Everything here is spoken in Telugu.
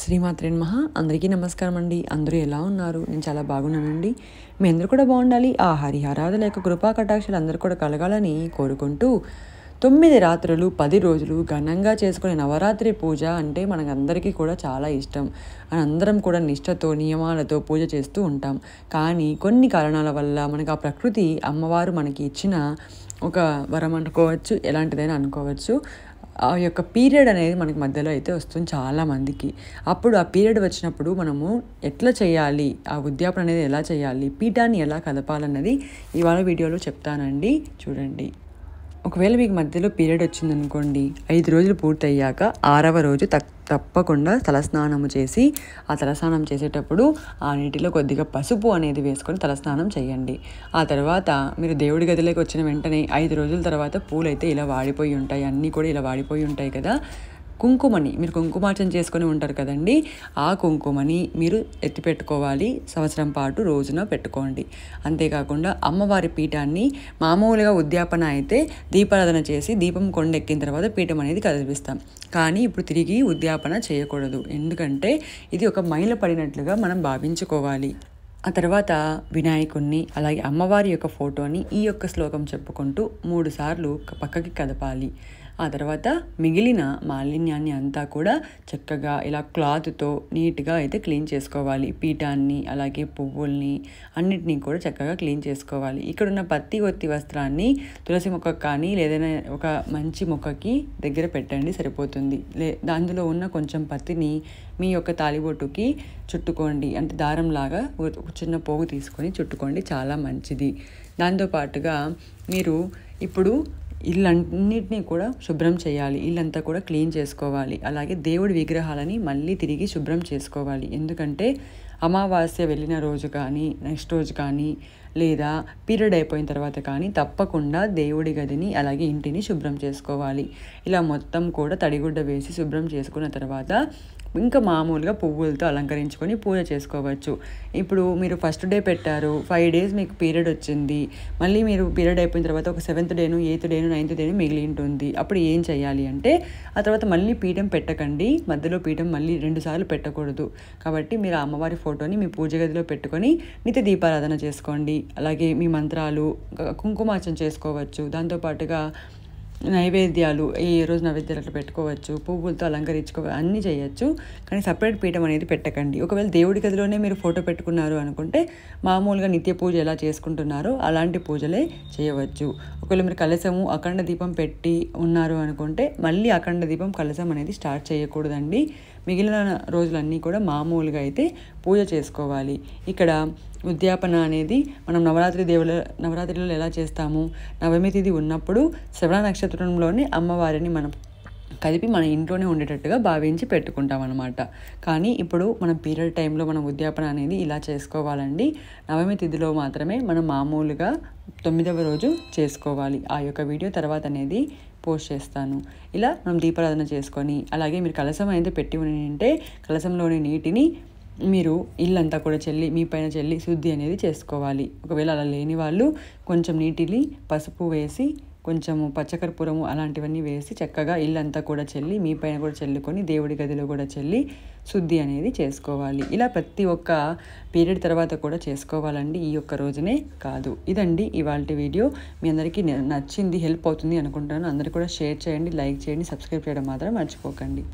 శ్రీమాత్రే మహా అందరికీ నమస్కారం అండి అందరూ ఎలా ఉన్నారు నేను చాలా బాగున్నానండి మీ అందరూ కూడా బాగుండాలి ఆ హరిహరాధుల యొక్క కృపా కటాక్షలు అందరూ కూడా కలగాలని కోరుకుంటూ తొమ్మిది రాత్రులు పది రోజులు ఘనంగా చేసుకునే నవరాత్రి పూజ అంటే మనకందరికీ కూడా చాలా ఇష్టం అని అందరం కూడా నిష్టతో నియమాలతో పూజ చేస్తూ ఉంటాం కానీ కొన్ని కారణాల వల్ల మనకు ఆ ప్రకృతి అమ్మవారు మనకి ఇచ్చిన ఒక వరం అనుకోవచ్చు ఎలాంటిదైనా అనుకోవచ్చు ఆ యొక్క పీరియడ్ అనేది మనకి మధ్యలో అయితే వస్తుంది చాలామందికి అప్పుడు ఆ పీరియడ్ వచ్చినప్పుడు మనము ఎట్లా చేయాలి ఆ ఉద్యాపన అనేది ఎలా చేయాలి పీఠాన్ని ఎలా కదపాలన్నది ఇవాళ వీడియోలో చెప్తానండి చూడండి ఒకవేళ మీకు మధ్యలో పీరియడ్ వచ్చిందనుకోండి ఐదు రోజులు పూర్తయ్యాక ఆరవ రోజు తప్పకుండా తలస్నానం చేసి ఆ తలస్నానం చేసేటప్పుడు ఆ నీటిలో కొద్దిగా పసుపు అనేది వేసుకొని తలస్నానం చేయండి ఆ తర్వాత మీరు దేవుడి గదిలోకి వచ్చిన వెంటనే ఐదు రోజుల తర్వాత పూలు అయితే ఇలా వాడిపోయి ఉంటాయి అన్నీ కూడా ఇలా వాడిపోయి ఉంటాయి కదా కుంకుమని మీరు కుంకుమార్చన చేసుకొని ఉంటారు కదండి ఆ కుంకుమని మీరు ఎత్తిపెట్టుకోవాలి సంవత్సరం పాటు రోజున పెట్టుకోండి అంతేకాకుండా అమ్మవారి పీఠాన్ని మామూలుగా ఉద్యాపన అయితే దీపారాధన చేసి దీపం కొండెక్కిన తర్వాత పీఠం అనేది కదిపిస్తాం కానీ ఇప్పుడు తిరిగి ఉద్యాపన చేయకూడదు ఎందుకంటే ఇది ఒక మైల పడినట్లుగా మనం భావించుకోవాలి ఆ తర్వాత వినాయకుణ్ణి అలాగే అమ్మవారి యొక్క ఫోటోని ఈ యొక్క శ్లోకం చెప్పుకుంటూ మూడుసార్లు పక్కకి కదపాలి ఆ తర్వాత మిగిలిన మాలిన్యాన్ని అంతా కూడా చక్కగా ఇలా క్లాత్తో నీట్గా అయితే క్లీన్ చేసుకోవాలి పీఠాన్ని అలాగే పువ్వుల్ని అన్నిటినీ కూడా చక్కగా క్లీన్ చేసుకోవాలి ఇక్కడ ఉన్న పత్తి ఒత్తి వస్త్రాన్ని తులసి మొక్కకు కానీ లేదైనా ఒక మంచి మొక్కకి దగ్గర పెట్టండి సరిపోతుంది లే అందులో ఉన్న కొంచెం పత్తిని మీ యొక్క తాలిబొట్టుకి చుట్టుకోండి అంటే దారంలాగా ఒక చిన్న పోగు తీసుకొని చుట్టుకోండి చాలా మంచిది దాంతోపాటుగా మీరు ఇప్పుడు ఇళ్ళన్నిటినీ కూడా శుభ్రం చేయాలి ఇల్లంతా కూడా క్లీన్ చేసుకోవాలి అలాగే దేవుడి విగ్రహాలని మళ్ళీ తిరిగి శుభ్రం చేసుకోవాలి ఎందుకంటే అమావాస్య వెళ్ళిన రోజు కానీ నెక్స్ట్ రోజు కానీ లేదా పీరియడ్ అయిపోయిన తర్వాత కానీ తప్పకుండా దేవుడి గదిని అలాగే ఇంటిని శుభ్రం చేసుకోవాలి ఇలా మొత్తం కూడా తడిగుడ్డ వేసి శుభ్రం చేసుకున్న తర్వాత ఇంకా మామూలుగా పువ్వులతో అలంకరించుకొని పూజ చేసుకోవచ్చు ఇప్పుడు మీరు ఫస్ట్ డే పెట్టారు ఫైవ్ డేస్ మీకు పీరియడ్ వచ్చింది మళ్ళీ మీరు పీరియడ్ అయిపోయిన తర్వాత ఒక సెవెంత్ డేను ఎయిత్ డేను నైన్త్ డేను మిగిలి ఉంటుంది అప్పుడు ఏం చేయాలి అంటే ఆ తర్వాత మళ్ళీ పీఠం పెట్టకండి మధ్యలో పీఠం మళ్ళీ రెండుసార్లు పెట్టకూడదు కాబట్టి మీరు అమ్మవారి ఫోటో ఫోటోని మీ పూజ గదిలో పెట్టుకొని నిత్య దీపారాధన చేసుకోండి అలాగే మీ మంత్రాలు కుంకుమార్చన చేసుకోవచ్చు దాంతోపాటుగా నైవేద్యాలు ఏ రోజు నైవేద్యాలు పెట్టుకోవచ్చు పువ్వులతో అలంకరించుకో అన్నీ చేయొచ్చు కానీ సపరేట్ పీఠం అనేది పెట్టకండి ఒకవేళ దేవుడి గదిలోనే మీరు ఫోటో పెట్టుకున్నారు అనుకుంటే మామూలుగా నిత్య పూజ ఎలా చేసుకుంటున్నారో అలాంటి పూజలే చేయవచ్చు ఒకవేళ మీరు కలశము అఖండ దీపం పెట్టి ఉన్నారు అనుకుంటే మళ్ళీ అఖండ దీపం కలశం అనేది స్టార్ట్ చేయకూడదండి మిగిలిన రోజులన్నీ కూడా మామూలుగా అయితే పూజ చేసుకోవాలి ఇక్కడ ఉద్యాపన అనేది మనం నవరాత్రి దేవుల నవరాత్రిలో ఎలా చేస్తాము నవమి తిది ఉన్నప్పుడు శ్రవణ నక్షత్రంలోని అమ్మవారిని మనం కలిపి మన ఇంట్లోనే ఉండేటట్టుగా భావించి పెట్టుకుంటాం అనమాట కానీ ఇప్పుడు మన పీరియడ్ టైంలో మనం ఉద్యాపన అనేది ఇలా చేసుకోవాలండి నవమి తిథిలో మాత్రమే మనం మామూలుగా తొమ్మిదవ రోజు చేసుకోవాలి ఆ యొక్క వీడియో తర్వాత అనేది పోస్ట్ చేస్తాను ఇలా మనం దీపారాధన చేసుకొని అలాగే మీరు కలసం అనేది పెట్టి ఉంటే కలసంలోని నీటిని మీరు ఇల్లంతా కూడా చెల్లి మీ పైన చెల్లి శుద్ధి అనేది చేసుకోవాలి ఒకవేళ అలా లేని వాళ్ళు కొంచెం నీటిని పసుపు వేసి కొంచెము పచ్చకర్పూరము అలాంటివన్నీ వేసి చక్కగా ఇల్లంతా కూడా చల్లి మీ పైన కూడా చల్లుకొని దేవుడి గదిలో కూడా చల్లి శుద్ధి అనేది చేసుకోవాలి ఇలా ప్రతి ఒక్క పీరియడ్ తర్వాత కూడా చేసుకోవాలండి ఈ ఒక్క రోజునే కాదు ఇదండి ఇవాళ వీడియో మీ అందరికీ నచ్చింది హెల్ప్ అవుతుంది అనుకుంటున్నాను అందరూ కూడా షేర్ చేయండి లైక్ చేయండి సబ్స్క్రైబ్ చేయడం మాత్రం మర్చిపోకండి